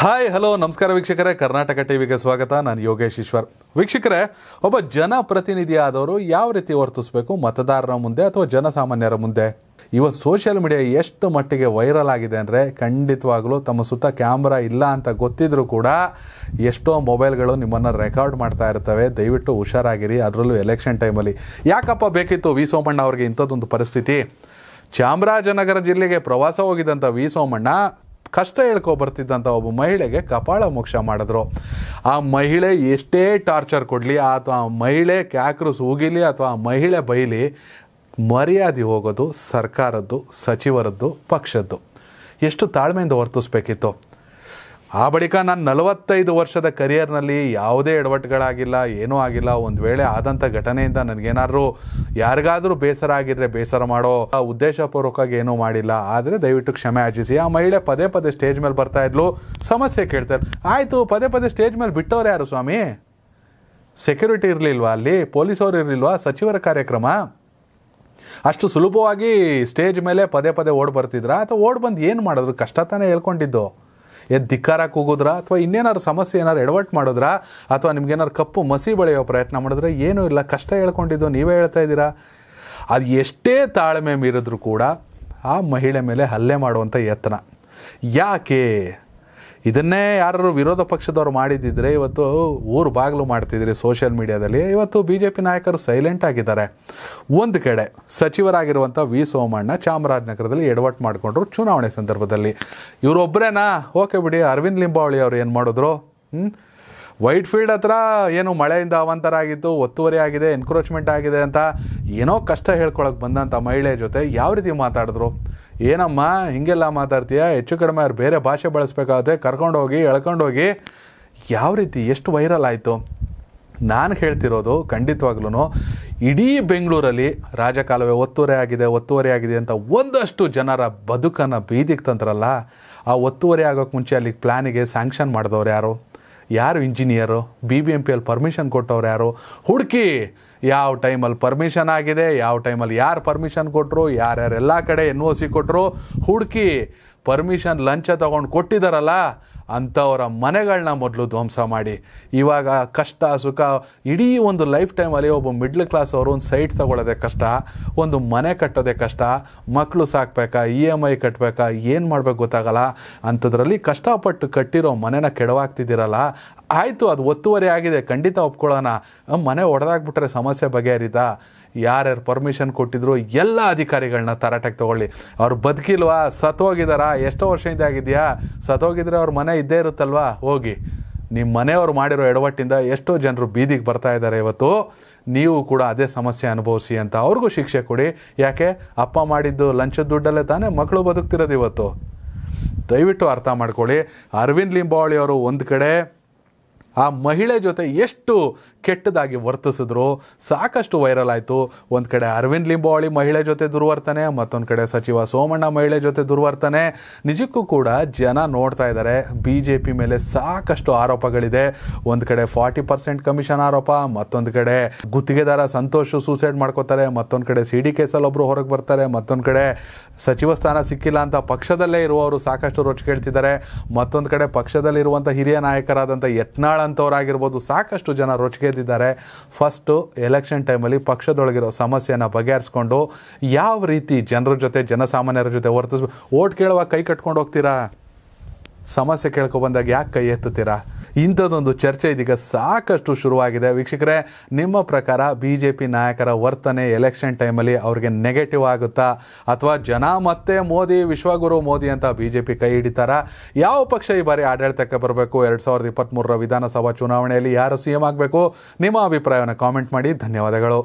hi hello ನಮಸ್ಕಾರ ವೀಕ್ಷಕರೇ ಕರ್ನಾಟಕ ಟಿವಿಗೆ ಸ್ವಾಗತ ನಾನು ಯೋಗೇಶ್ ಈಶ್ವರ್ ವೀಕ್ಷಕರೇ ಒಬ್ಬ ಜನಪ್ರತಿನಿಧಿಯಾದವರು ಯಾವ ರೀತಿ ವರ್ತಿಸಬೇಕು ಮತದಾರರ ಮುಂದೆ ಅಥವಾ ಜನಸಾಮಾನ್ಯರ ಮುಂದೆ ಇವತ್ತು ಸೋಷಿಯಲ್ ಮೀಡಿಯಾ ಎಷ್ಟು ಮಟ್ಟಿಗೆ ವೈರಲ್ ಆಗಿದೆ ಅಂದರೆ ಖಂಡಿತವಾಗಲೂ ತಮ್ಮ ಸುತ್ತ ಕ್ಯಾಮ್ರಾ ಇಲ್ಲ ಅಂತ ಗೊತ್ತಿದ್ರೂ ಕೂಡ ಎಷ್ಟೋ ಮೊಬೈಲ್ಗಳು ನಿಮ್ಮನ್ನು ರೆಕಾರ್ಡ್ ಮಾಡ್ತಾ ಇರ್ತವೆ ದಯವಿಟ್ಟು ಹುಷಾರಾಗಿರಿ ಅದರಲ್ಲೂ ಎಲೆಕ್ಷನ್ ಟೈಮಲ್ಲಿ ಯಾಕಪ್ಪ ಬೇಕಿತ್ತು ವಿ ಸೋಮಣ್ಣ ಅವರಿಗೆ ಇಂಥದ್ದೊಂದು ಪರಿಸ್ಥಿತಿ ಚಾಮರಾಜನಗರ ಜಿಲ್ಲೆಗೆ ಪ್ರವಾಸ ಹೋಗಿದ್ದಂಥ ವಿ ಸೋಮಣ್ಣ ಕಷ್ಟ ಹೇಳ್ಕೊ ಬರ್ತಿದ್ದಂಥ ಒಬ್ಬ ಮಹಿಳೆಗೆ ಕಪಾಳ ಮೋಕ್ಷ ಮಾಡಿದ್ರು ಆ ಮಹಿಳೆ ಎಷ್ಟೇ ಟಾರ್ಚರ್ ಕೊಡಲಿ ಅಥವಾ ಆ ಮಹಿಳೆ ಕ್ಯಾಕ್ರಸ್ ಉಗಿಲಿ ಅಥವಾ ಆ ಮಹಿಳೆ ಬೈಲಿ ಮರ್ಯಾದೆ ಹೋಗೋದು ಸರ್ಕಾರದ್ದು ಸಚಿವರದ್ದು ಪಕ್ಷದ್ದು ಎಷ್ಟು ತಾಳ್ಮೆಯಿಂದ ವರ್ತಿಸ್ಬೇಕಿತ್ತು ಆ ಬಳಿಕ ನಾನು ನಲವತ್ತೈದು ವರ್ಷದ ಕರಿಯರ್ನಲ್ಲಿ ಯಾವುದೇ ಎಡವಟ್ಟುಗಳಾಗಿಲ್ಲ ಏನೂ ಆಗಿಲ್ಲ ಒಂದು ವೇಳೆ ಆದಂಥ ಘಟನೆಯಿಂದ ನನಗೇನಾದರೂ ಯಾರಿಗಾದರೂ ಬೇಸರ ಆಗಿದ್ರೆ ಬೇಸರ ಮಾಡೋ ಉದ್ದೇಶಪೂರ್ವಕವಾಗಿ ಏನೂ ಮಾಡಿಲ್ಲ ಆದರೆ ದಯವಿಟ್ಟು ಕ್ಷಮೆ ಆಚಿಸಿ ಆ ಮಹಿಳೆ ಪದೇ ಪದೇ ಸ್ಟೇಜ್ ಮೇಲೆ ಬರ್ತಾ ಇದ್ಲು ಸಮಸ್ಯೆ ಕೇಳ್ತಾರೆ ಆಯಿತು ಪದೇ ಪದೇ ಸ್ಟೇಜ್ ಮೇಲೆ ಬಿಟ್ಟವ್ರು ಯಾರು ಸ್ವಾಮಿ ಸೆಕ್ಯೂರಿಟಿ ಇರಲಿಲ್ವಾ ಅಲ್ಲಿ ಪೊಲೀಸವ್ರು ಇರಲಿಲ್ವಾ ಸಚಿವರ ಕಾರ್ಯಕ್ರಮ ಅಷ್ಟು ಸುಲಭವಾಗಿ ಸ್ಟೇಜ್ ಮೇಲೆ ಪದೇ ಪದೇ ಓಡ್ ಬರ್ತಿದ್ರಾ ಅಥವಾ ಓಡ್ ಬಂದು ಏನು ಮಾಡಿದ್ರು ಕಷ್ಟ ತಾನೇ ಹೇಳ್ಕೊಂಡಿದ್ದು ಎದ್ದು ಧಿಕ್ಕಾರಕ್ಕೆ ಹೋಗೋದ್ರಾ ಅಥವಾ ಇನ್ನೇನಾದ್ರು ಸಮಸ್ಯೆ ಏನಾರು ಎಡವಟ್ ಮಾಡಿದ್ರಾ ಅಥವಾ ನಿಮ್ಗೇನಾರು ಕಪ್ಪು ಮಸಿ ಬೆಳೆಯೋ ಪ್ರಯತ್ನ ಮಾಡಿದ್ರೆ ಏನೂ ಇಲ್ಲ ಕಷ್ಟ ಹೇಳ್ಕೊಂಡಿದ್ದು ನೀವೇ ಹೇಳ್ತಾ ಇದ್ದೀರಾ ಅದು ಎಷ್ಟೇ ತಾಳ್ಮೆ ಮೀರಿದ್ರೂ ಕೂಡ ಆ ಮಹಿಳೆ ಮೇಲೆ ಹಲ್ಲೆ ಮಾಡುವಂಥ ಯತ್ನ ಯಾಕೆ ಇದನ್ನೇ ಯಾರು ವಿರೋಧ ಪಕ್ಷದವ್ರು ಮಾಡಿದ್ದಿದ್ರೆ ಇವತ್ತು ಊರು ಬಾಗಿಲು ಮಾಡ್ತಿದ್ರಿ ಸೋಷಿಯಲ್ ಮೀಡಿಯಾದಲ್ಲಿ ಇವತ್ತು ಬಿ ಜೆ ಪಿ ನಾಯಕರು ಸೈಲೆಂಟ್ ಆಗಿದ್ದಾರೆ ಒಂದು ಕಡೆ ಸಚಿವರಾಗಿರುವಂಥ ವಿ ಸೋಮಣ್ಣ ಚಾಮರಾಜನಗರದಲ್ಲಿ ಎಡವಟ್ ಮಾಡಿಕೊಂಡ್ರು ಚುನಾವಣೆ ಸಂದರ್ಭದಲ್ಲಿ ಇವರೊಬ್ಬರೇನಾ ಓಕೆ ಬಿಡಿ ಅರವಿಂದ್ ಲಿಂಬಾವಳಿ ಅವರು ಏನು ಮಾಡಿದ್ರು ಹ್ಞೂ ವೈಟ್ ಫೀಲ್ಡ್ ಹತ್ರ ಏನು ಮಳೆಯಿಂದ ಅವಾಂತರ ಆಗಿತ್ತು ಒತ್ತುವರಿ ಆಗಿದೆ ಎನ್ಕ್ರೋಚ್ಮೆಂಟ್ ಆಗಿದೆ ಅಂತ ಏನೋ ಕಷ್ಟ ಹೇಳ್ಕೊಳಕ್ಕೆ ಬಂದಂಥ ಮಹಿಳೆ ಜೊತೆ ಯಾವ ರೀತಿ ಮಾತಾಡಿದ್ರು ಏನಮ್ಮ ಹಿಂಗೆಲ್ಲ ಮಾತಾಡ್ತೀಯ ಹೆಚ್ಚು ಕಡಿಮೆ ಅವ್ರು ಬೇರೆ ಭಾಷೆ ಬಳಸಬೇಕಾದ್ರೆ ಕರ್ಕೊಂಡೋಗಿ ಎಳ್ಕೊಂಡೋಗಿ ಯಾವ ರೀತಿ ಎಷ್ಟು ವೈರಲ್ ಆಯಿತು ನಾನು ಹೇಳ್ತಿರೋದು ಖಂಡಿತವಾಗ್ಲೂ ಇಡೀ ಬೆಂಗಳೂರಲ್ಲಿ ರಾಜಕಾಲುವೆ ಒತ್ತುವರಿ ಆಗಿದೆ ಒತ್ತುವರಿ ಆಗಿದೆ ಅಂತ ಒಂದಷ್ಟು ಜನರ ಬದುಕನ್ನು ಬೀದಿಗೆ ತಂದ್ರಲ್ಲ ಆ ಒತ್ತುವರಿ ಆಗೋಕ್ಕೆ ಮುಂಚೆ ಅಲ್ಲಿ ಪ್ಲ್ಯಾನಿಗೆ ಸ್ಯಾಂಕ್ಷನ್ ಮಾಡಿದವ್ರು ಯಾರು ಯಾರು engineer B B M P permission ಕೊಟ್ಟವ್ರು ಯಾರು ಹುಡುಕಿ ಯಾವ ಟೈಮಲ್ಲಿ ಪರ್ಮಿಷನ್ ಆಗಿದೆ ಯಾವ ಟೈಮಲ್ಲಿ ಯಾರು ಪರ್ಮಿಷನ್ ಕೊಟ್ಟರು ಯಾರ್ಯಾರು ಎಲ್ಲ ಕಡೆ ಎನ್ ಒ ಸಿ ಕೊಟ್ಟರು ಹುಡುಕಿ ಪರ್ಮಿಷನ್ ಲಂಚ ತಗೊಂಡು ಕೊಟ್ಟಿದ್ದಾರಲ್ಲ ಅಂಥವರ ಮನೆಗಳನ್ನ ಮೊದಲು ಧ್ವಂಸ ಮಾಡಿ ಇವಾಗ ಕಷ್ಟ ಸುಖ ಇಡೀ ಒಂದು ಲೈಫ್ ಟೈಮಲ್ಲಿ ಒಬ್ಬ ಮಿಡ್ಲ್ ಕ್ಲಾಸ್ ಅವರು ಒಂದು ಸೈಟ್ ತಗೊಳ್ಳೋದೇ ಕಷ್ಟ ಒಂದು ಮನೆ ಕಟ್ಟೋದೇ ಕಷ್ಟ ಮಕ್ಕಳು ಸಾಕಬೇಕಾ ಇ e ಎಮ್ ಐ ಕಟ್ಟಬೇಕಾ ಏನು ಮಾಡಬೇಕು ಗೊತ್ತಾಗಲ್ಲ ಅಂಥದ್ರಲ್ಲಿ ಕಷ್ಟಪಟ್ಟು ಕಟ್ಟಿರೋ ಮನೆನ ಕೆಡವಾಗ್ತಿದ್ದೀರಲ್ಲ ಆಯಿತು ಅದು ಒತ್ತುವರಿ ಆಗಿದೆ ಖಂಡಿತ ಒಪ್ಕೊಳ್ಳೋಣ ಮನೆ ಒಡೆದಾಗ್ಬಿಟ್ರೆ ಸಮಸ್ಯೆ ಬಗೆಹರಿತಾ ಯಾರ್ಯಾರು ಪರ್ಮಿಷನ್ ಕೊಟ್ಟಿದ್ರು ಎಲ್ಲ ಅಧಿಕಾರಿಗಳನ್ನ ತರಾಟೆಗೆ ತೊಗೊಳ್ಳಿ ಅವ್ರು ಬದುಕಿಲ್ವಾ ಸತ್ತೋಗಿದಾರಾ ಎಷ್ಟೋ ವರ್ಷದಿಂದ ಆಗಿದೆಯಾ ಸತ್ತೋಗಿದ್ರೆ ಅವ್ರ ಮನೆ ಇದ್ದೇ ಇರುತ್ತಲ್ವಾ ಹೋಗಿ ನಿಮ್ಮ ಮನೆಯವರು ಮಾಡಿರೋ ಎಡವಟ್ಟಿಂದ ಎಷ್ಟೋ ಜನರು ಬೀದಿಗೆ ಬರ್ತಾ ಇದ್ದಾರೆ ಇವತ್ತು ನೀವು ಕೂಡ ಅದೇ ಸಮಸ್ಯೆ ಅನುಭವಿಸಿ ಅಂತ ಅವ್ರಿಗೂ ಶಿಕ್ಷೆ ಕೊಡಿ ಯಾಕೆ ಅಪ್ಪ ಮಾಡಿದ್ದು ಲಂಚದ ದುಡ್ಡಲ್ಲೇ ತಾನೇ ಮಕ್ಕಳು ಬದುಕ್ತಿರೋದು ಇವತ್ತು ದಯವಿಟ್ಟು ಅರ್ಥ ಮಾಡ್ಕೊಳ್ಳಿ ಅರವಿಂದ್ ಲಿಂಬಾವಳಿ ಅವರು ಒಂದು ಕಡೆ ಆ ಮಹಿಳೆ ಜೊತೆ ಎಷ್ಟು ಕೆಟ್ಟದಾಗಿ ವರ್ತಿಸಿದ್ರು ಸಾಕಷ್ಟು ವೈರಲ್ ಆಯಿತು ಒಂದು ಕಡೆ ಅರವಿಂದ್ ಲಿಂಬಾವಳಿ ಮಹಿಳೆ ಜೊತೆ ದುರ್ವರ್ತನೆ ಮತ್ತೊಂದು ಕಡೆ ಸಚಿವ ಸೋಮಣ್ಣ ಮಹಿಳೆ ಜೊತೆ ದುರ್ವರ್ತನೆ ನಿಜಕ್ಕೂ ಕೂಡ ಜನ ನೋಡ್ತಾ ಇದ್ದಾರೆ ಬಿ ಜೆ ಪಿ ಮೇಲೆ ಸಾಕಷ್ಟು ಆರೋಪಗಳಿದೆ ಒಂದು ಕಡೆ ಫಾರ್ಟಿ ಪರ್ಸೆಂಟ್ ಕಮಿಷನ್ ಆರೋಪ ಮತ್ತೊಂದು ಕಡೆ ಗುತ್ತಿಗೆದಾರ ಸಂತೋಷ್ ಸೂಸೈಡ್ ಮಾಡ್ಕೋತಾರೆ ಮತ್ತೊಂದು ಕಡೆ ಸಿ ಡಿ ಕೇಸಲ್ಲಿ ಒಬ್ಬರು ಹೊರಗೆ ಬರ್ತಾರೆ ಮತ್ತೊಂದು ಕಡೆ ಸಚಿವ ಸ್ಥಾನ ಸಿಕ್ಕಿಲ್ಲ ಅಂತ ಪಕ್ಷದಲ್ಲೇ ಇರುವವರು ಸಾಕಷ್ಟು ರೊಚ್ಚ ಕೇಳ್ತಿದ್ದಾರೆ ಮತ್ತೊಂದು ಕಡೆ ಪಕ್ಷದಲ್ಲಿರುವಂಥ ಹಿರಿಯ ನಾಯಕರಾದಂಥ ಯತ್ನಾಳ್ ಅಂತವರಾಗಿರ್ಬೋದು ಸಾಕಷ್ಟು ಜನ ರೊಚ್ಗೆದ್ದಿದ್ದಾರೆ ಫಸ್ಟು ಎಲೆಕ್ಷನ್ ಟೈಮಲ್ಲಿ ಪಕ್ಷದೊಳಗಿರೋ ಸಮಸ್ಯೆಯನ್ನು ಬಗೆಹರಿಸ್ಕೊಂಡು ಯಾವ ರೀತಿ ಜನರ ಜೊತೆ ಜನಸಾಮಾನ್ಯರ ಜೊತೆ ವರ್ತಿಸ್ಬೇಕು ಓಟ್ ಕೇಳುವಾಗ ಕೈ ಕಟ್ಕೊಂಡು ಹೋಗ್ತೀರಾ ಸಮಸ್ಯೆ ಕೇಳ್ಕೊಬಂದಾಗ ಯಾಕೆ ಕೈ ಎತ್ತುತ್ತೀರಾ ಇಂಥದ್ದೊಂದು ಚರ್ಚೆ ಇದೀಗ ಸಾಕಷ್ಟು ಶುರುವಾಗಿದೆ ವೀಕ್ಷಕರೇ ನಿಮ್ಮ ಪ್ರಕಾರ ಬಿ ಜೆ ಪಿ ನಾಯಕರ ವರ್ತನೆ ಎಲೆಕ್ಷನ್ ಟೈಮಲ್ಲಿ ಅವ್ರಿಗೆ ನೆಗೆಟಿವ್ ಆಗುತ್ತಾ ಅಥವಾ ಜನ ಮತ್ತೆ ಮೋದಿ ವಿಶ್ವಗುರು ಮೋದಿ ಅಂತ ಬಿ ಜೆ ಪಿ ಕೈ ಹಿಡಿತಾರ ಯಾವ ಪಕ್ಷ ಈ ಬಾರಿ ಆಡಳಿತಕ್ಕೆ ಬರಬೇಕು ಎರಡು ಸಾವಿರದ ಇಪ್ಪತ್ತ್ಮೂರರ ವಿಧಾನಸಭಾ ಚುನಾವಣೆಯಲ್ಲಿ ಯಾರು ಸಿ ಎಂ ಆಗಬೇಕು ನಿಮ್ಮ ಅಭಿಪ್ರಾಯವನ್ನು ಕಾಮೆಂಟ್ ಮಾಡಿ ಧನ್ಯವಾದಗಳು